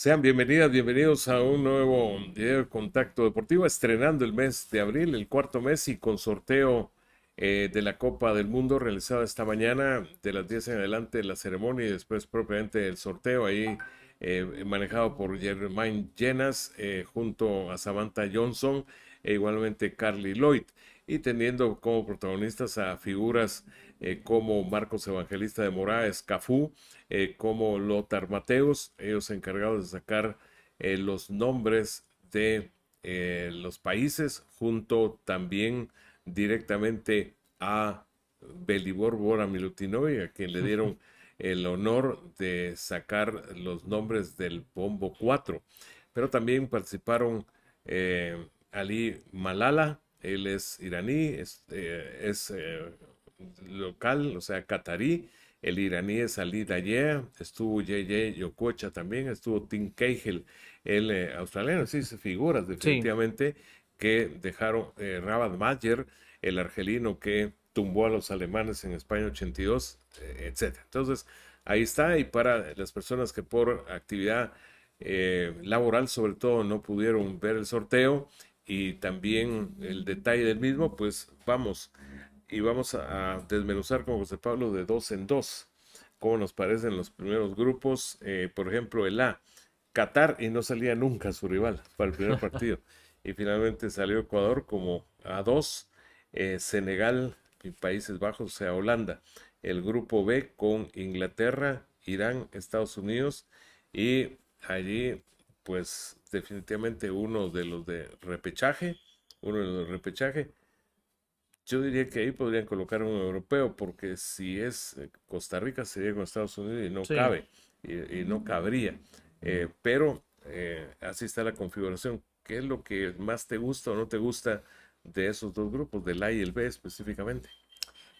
Sean bienvenidas, bienvenidos a un nuevo video de Contacto Deportivo, estrenando el mes de abril, el cuarto mes y con sorteo eh, de la Copa del Mundo realizada esta mañana, de las 10 en adelante la ceremonia y después propiamente el sorteo ahí eh, manejado por Germain Llenas eh, junto a Samantha Johnson e igualmente Carly Lloyd y teniendo como protagonistas a figuras eh, como Marcos Evangelista de Moraes, Cafú, eh, como Lothar Mateus, ellos encargados de sacar eh, los nombres de los países, junto también directamente a Belibor Bora Milutinovi, a quien le dieron el honor de sacar los nombres del Bombo 4. Pero también participaron Ali Malala, él es iraní, es, eh, eh, local, o sea, catarí. El iraní es Ali Dayea, estuvo J.J. Yokocha también, estuvo Tim Cahill, el australiano, eh, australiano, sí, figuras definitivamente que dejaron Rabat Mayer, el argelino que tumbó a los alemanes en España 82, etc. Entonces, ahí está, y para las personas que por actividad laboral sobre todo no pudieron ver el sorteo, y también el detalle del mismo, pues vamos y vamos a, desmenuzar con José Pablo de dos en dos, como nos parecen los primeros grupos, eh, por ejemplo el A, Qatar y no salía nunca su rival para el primer partido. y finalmente salió Ecuador como a dos, eh, Senegal y Países Bajos, o sea, Holanda. El grupo B con Inglaterra, Irán, Estados Unidos y allí pues definitivamente uno de los de repechaje, uno de los repechaje. Yo diría que ahí podrían colocar un europeo, porque si es eh, Costa Rica sería con Estados Unidos y no cabe, y, no cabría. Eh, pero eh, así está la configuración. ¿Qué es lo que más te gusta o no te gusta de esos dos grupos, del A y el B específicamente?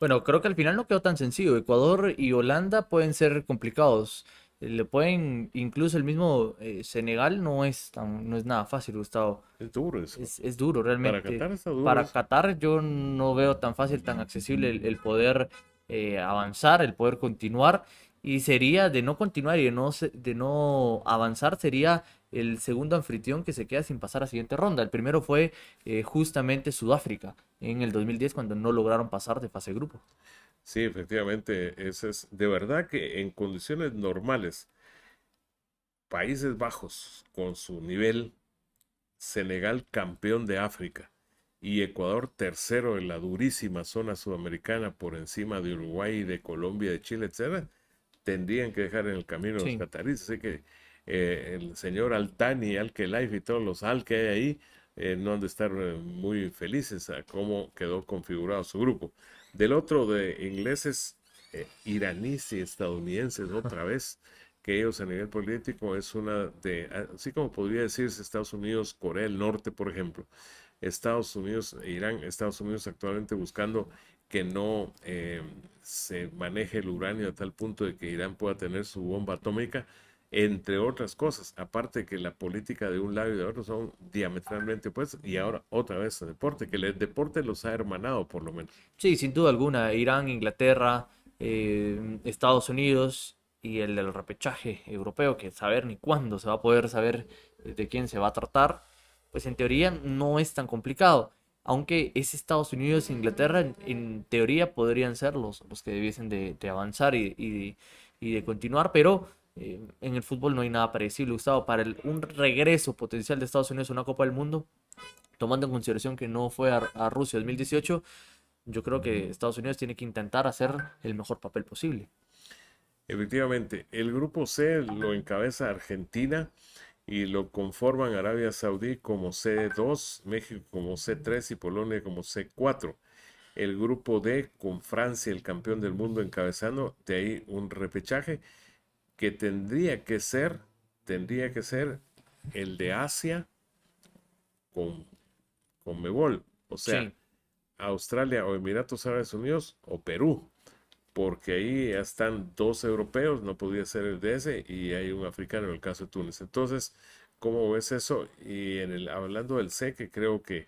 Bueno, creo que al final no quedó tan sencillo. Ecuador y Holanda pueden ser complicados le pueden, incluso el mismo eh, Senegal no es tan, no es nada fácil, Gustavo. Es duro eso. Es, duro realmente. Para Qatar yo no veo tan fácil, tan accesible el, poder eh, avanzar, el poder continuar. Y sería de no continuar y de no, de no avanzar, sería el segundo anfitrión que se queda sin pasar a siguiente ronda. El primero fue eh, justamente Sudáfrica en el 2010 cuando no lograron pasar de fase grupo. Sí, efectivamente, es de verdad que en condiciones normales, Países Bajos con su nivel, Senegal campeón de África y Ecuador tercero en la durísima zona sudamericana por encima de Uruguay, de Colombia, de Chile, etcétera, tendrían que dejar en el camino los cataríes. Así que eh, el señor Altani, Alkelife y todos los Al que hay ahí eh, no han de estar eh, muy felices a cómo quedó configurado su grupo. Del otro de ingleses, eh, iraníes y estadounidenses, otra vez, que ellos a nivel político es una de, así como podría decirse Estados Unidos, Corea del Norte, por ejemplo. Estados Unidos, Irán, Estados Unidos actualmente buscando que no eh, se maneje el uranio a tal punto de que Irán pueda tener su bomba atómica entre otras cosas, aparte que la política de un lado y de otro son diametralmente opuestas, y ahora otra vez el deporte, que el deporte los ha hermanado por lo menos. Sí, sin duda alguna, Irán, Inglaterra, eh, Estados Unidos y el del repechaje europeo, que saber ni cuándo se va a poder saber de quién se va a tratar, pues en teoría no es tan complicado. Aunque es Estados Unidos e Inglaterra, en, teoría podrían ser los, los que debiesen de, avanzar y de continuar, pero eh, en el fútbol no hay nada parecido Gustavo. Para el, un regreso potencial de Estados Unidos a una Copa del Mundo, tomando en consideración que no fue a, a Rusia 2018, yo creo que Estados Unidos tiene que intentar hacer el mejor papel posible. Efectivamente, el grupo C lo encabeza Argentina y lo conforman Arabia Saudí como C2, México como C3 y Polonia como C4. El grupo D con Francia, el campeón del mundo, encabezando de ahí un repechaje que tendría que ser, tendría que ser el de Asia con, Mebol. O sea, Australia o Emiratos Árabes Unidos o Perú. Porque ahí ya están dos europeos, no podía ser el de ese, y hay un africano en el caso de Túnez. Entonces, ¿cómo ves eso? Y en el, hablando del C, que creo que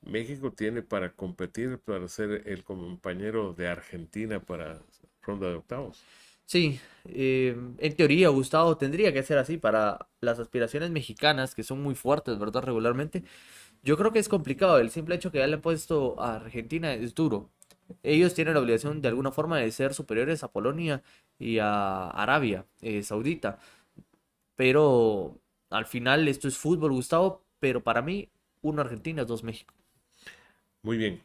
México tiene para competir, para ser el compañero de Argentina para ronda de octavos. Sí, eh, en teoría, Gustavo, tendría que ser así para las aspiraciones mexicanas, que son muy fuertes, ¿verdad? Regularmente. Yo creo que es complicado. El simple hecho que ya le han puesto a Argentina es duro. Ellos tienen la obligación de alguna forma de ser superiores a Polonia y a Arabia eh, Saudita. Pero al final esto es fútbol, Gustavo. Pero para mí, uno Argentina es dos México. Muy bien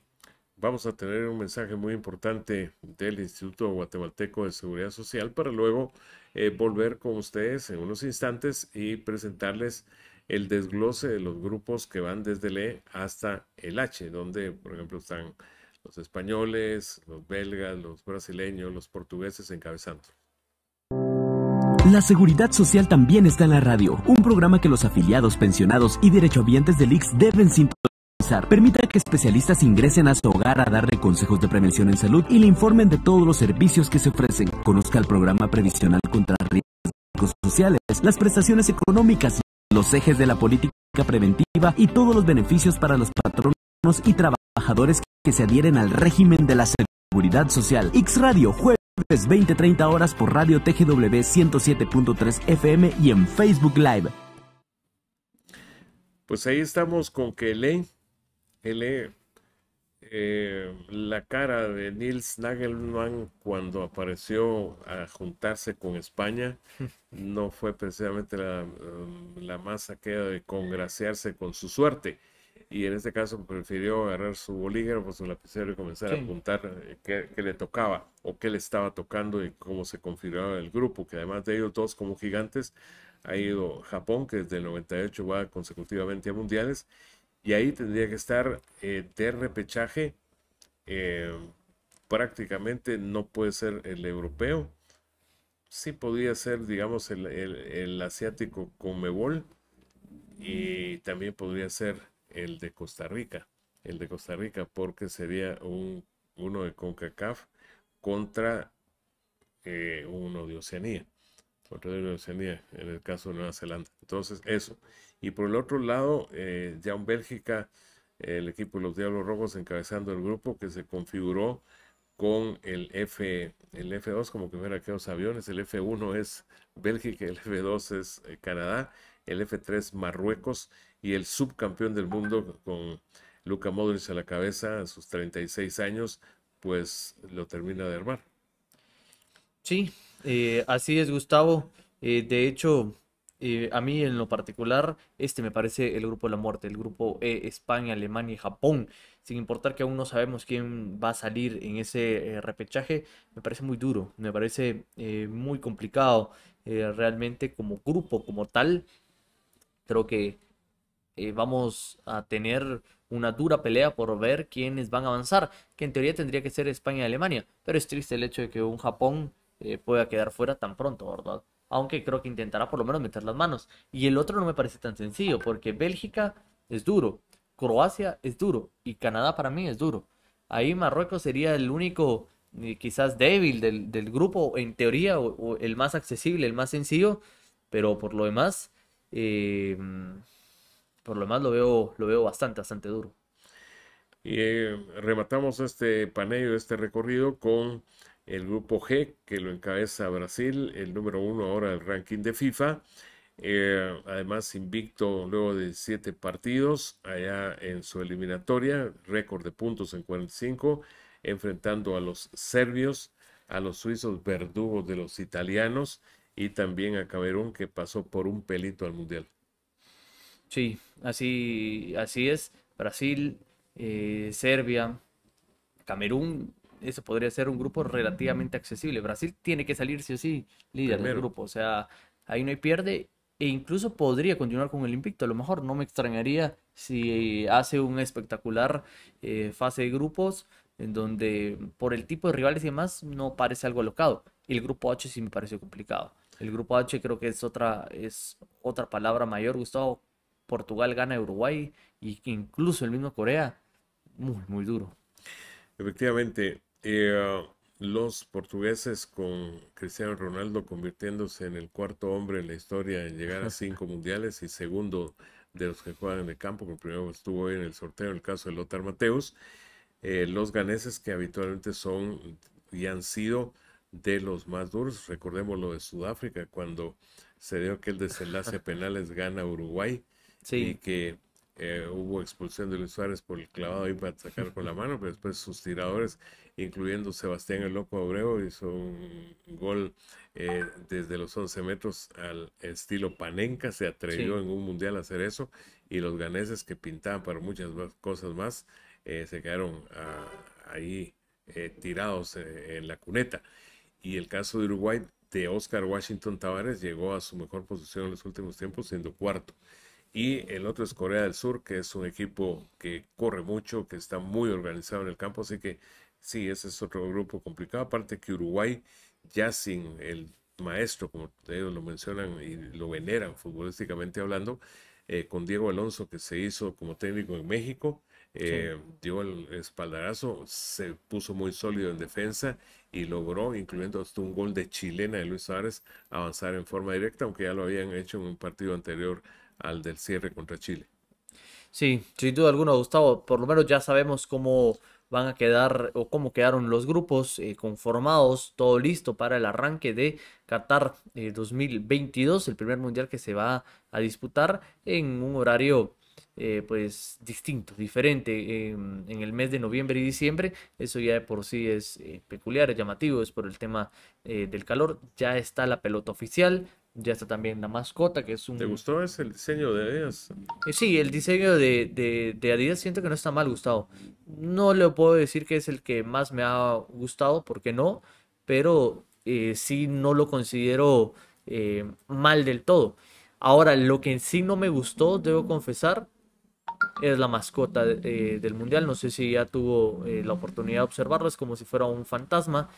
vamos a tener un mensaje muy importante del Instituto Guatemalteco de Seguridad Social para luego eh, volver con ustedes en unos instantes y presentarles el desglose de los grupos que van desde el E hasta el H, donde por ejemplo están los españoles, los belgas, los brasileños, los portugueses encabezando. La seguridad social también está en la radio, un programa que los afiliados, pensionados y derechohabientes del IX deben sintonizar Permita que especialistas ingresen a su hogar a darle consejos de prevención en salud y le informen de todos los servicios que se ofrecen. Conozca el programa previsional contra riesgos sociales, las prestaciones económicas, los ejes de la política preventiva y todos los beneficios para los patronos y trabajadores que se adhieren al régimen de la seguridad social. X Radio, jueves 20-30 horas por Radio TGW 107.3 FM y en Facebook Live. Pues ahí estamos con que ley eh, la cara de Nils Nagelman cuando apareció a juntarse con España no fue precisamente la, la más aquella de congraciarse con su suerte. Y en este caso prefirió agarrar su bolígrafo, su lapicero y comenzar a apuntar eh, qué, le tocaba o qué le estaba tocando y cómo se configuraba el grupo, que además de ellos todos como gigantes ha ido Japón, que desde el 98 va consecutivamente a mundiales, y ahí tendría que estar eh, de repechaje. Eh, prácticamente no puede ser el europeo. Sí podría ser, digamos, el, el, el asiático Y también podría ser el de Costa Rica. El de Costa Rica, porque sería un, uno de CONCACAF contra eh, uno de Oceanía. Contra de Oceanía, en el caso de Nueva Zelanda. Entonces, eso. Y por el otro lado, eh, ya en Bélgica, el equipo de los Diablos Rojos encabezando el grupo que se configuró con el, F, el F2 como que fuera aquellos aviones. El F1 es Bélgica, el F2 es eh, Canadá, el F3 Marruecos y el subcampeón del mundo con Luca Modric a la cabeza a sus 36 años, pues lo termina de armar. Sí, eh, así es Gustavo. de hecho, eh, a mí en lo particular, este me parece el grupo de la muerte, el grupo E, España, Alemania y Japón. Sin importar que aún no sabemos quién va a salir en ese eh, repechaje, me parece muy duro, me parece eh, muy complicado. realmente como grupo, como tal, creo que vamos a tener una dura pelea por ver quiénes van a avanzar, que en teoría tendría que ser España y Alemania, pero es triste el hecho de que un Japón pueda quedar fuera tan pronto, ¿verdad? aunque creo que intentará por lo menos meter las manos. Y el otro no me parece tan sencillo, porque Bélgica es duro, Croacia es duro y Canadá para mí es duro. Ahí Marruecos sería el único eh, quizás débil del, grupo, en teoría, o, el más accesible, el más sencillo, pero por lo demás, em, por lo demás lo veo, lo veo bastante, bastante duro. Y eh, rematamos este paneo, este recorrido con el grupo G, que lo encabeza Brasil, el número uno ahora del ranking de FIFA. Eh, además, invicto luego de siete partidos allá en su eliminatoria, récord de puntos en 45, enfrentando a los serbios, a los suizos verdugos de los italianos y también a Camerún, que pasó por un pelito al Mundial. Sí, así, así es. Brasil, eh, Serbia, Camerún, eso podría ser un grupo relativamente accesible. Brasil tiene que salir sí o sí líder del grupo, o sea, ahí no hay pierde e incluso podría continuar con el invicto. A lo mejor no me extrañaría si eh, hace un espectacular eh, fase de grupos en donde por el tipo de rivales y demás no parece algo alocado. El grupo H sí me pareció complicado. El grupo H creo que es otra, es otra palabra mayor, Gustavo. Portugal gana Uruguay Y incluso el mismo Corea. Muy, muy duro. Efectivamente, eh, los portugueses con Cristiano Ronaldo convirtiéndose en el cuarto hombre en la historia en llegar a cinco mundiales y segundo de los que juegan en el campo, porque primero estuvo en el sorteo, en el caso de Lothar Mateus. Eh, los ganeses que habitualmente son y han sido de los más duros. Recordemos lo de Sudáfrica, cuando se dio aquel desenlace a penales gana Uruguay y que eh, hubo expulsión de Luis Suárez por el clavado iba para sacar con la mano, pero después sus tiradores, incluyendo Sebastián el Loco Abreu, hizo un gol eh, desde los 11 metros al estilo Panenka, se atrevió en un mundial a hacer eso, y los ganeses que pintaban para muchas más, cosas más, eh, se quedaron ah, ahí tirados en la cuneta. Y el caso de Uruguay de Oscar Washington Tavares llegó a su mejor posición en los últimos tiempos, siendo cuarto y el otro es Corea del Sur, que es un equipo que corre mucho, que está muy organizado en el campo, así que sí, ese es otro grupo complicado, aparte que Uruguay ya sin el maestro, como ellos lo mencionan y lo veneran futbolísticamente hablando, eh, con Diego Alonso, que se hizo como técnico en México, eh, dio el espaldarazo, se puso muy sólido en defensa y logró, incluyendo hasta un gol de chilena de Luis Suárez, avanzar en forma directa, aunque ya lo habían hecho en un partido anterior al del cierre contra Chile. Sí, sin duda alguna, Gustavo, por lo menos ya sabemos cómo van a quedar o cómo quedaron los grupos eh, conformados, todo listo para el arranque de Qatar 2022, eh, el primer mundial que se va a disputar en un horario eh, pues distinto, diferente en, el mes de noviembre y diciembre. Eso ya de por sí es peculiar, es llamativo, es por el tema del calor. Ya está la pelota oficial, ya está también la mascota, que es un... ¿Te gustó ese el diseño de Adidas? Eh, sí, el diseño de, de, Adidas siento que no está mal gustado. No le puedo decir que es el que más me ha gustado, porque no, pero eh, sí no lo considero eh, mal del todo. Ahora, lo que en sí no me gustó, debo confesar, es la mascota del mundial. No sé si ya tuvo la oportunidad de observarla, es como si fuera un fantasma,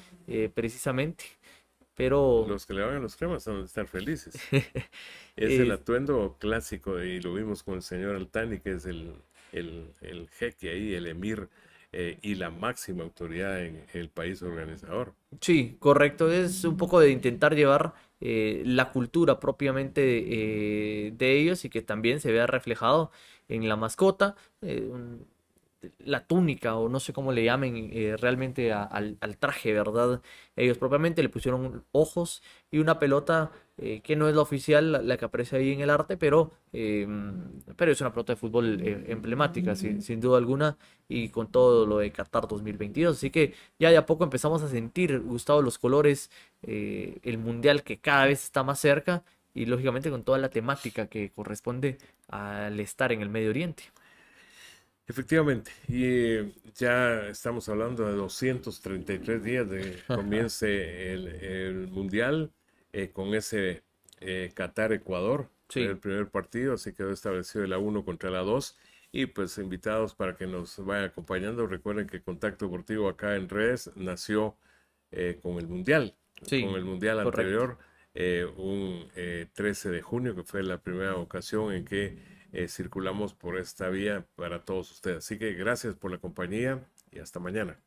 precisamente. Los que le van los cremas son de estar felices. es, el atuendo clásico y lo vimos con el señor Altani, que es el, el, el jeque ahí, el emir eh, y la máxima autoridad en el país organizador. Sí, correcto. Es un poco de intentar llevar eh, la cultura propiamente eh, de, ellos y que también se vea reflejado en la mascota la túnica o no sé cómo le llamen eh, realmente al, traje, ¿verdad? Ellos propiamente le pusieron ojos y una pelota eh, que no es la oficial, la, que aparece ahí en el arte, pero, em, pero es una pelota de fútbol eh, emblemática, sin, duda alguna, y con todo lo de Qatar 2022. Así que ya de a poco empezamos a sentir, Gustavo, los colores, el mundial que cada vez está más cerca y lógicamente con toda la temática que corresponde al estar en el Medio Oriente. Efectivamente, y ya estamos hablando de 233 días de comience el, Mundial eh, con ese eh, Qatar-Ecuador, el primer partido, así quedó establecido la 1 contra la 2. Y pues invitados para que nos vayan acompañando, recuerden que Contacto Deportivo acá en redes nació eh, con el Mundial, con el Mundial anterior, un 13 de junio, que fue la primera ocasión en que eh, circulamos por esta vía para todos ustedes. Así que gracias por la compañía y hasta mañana.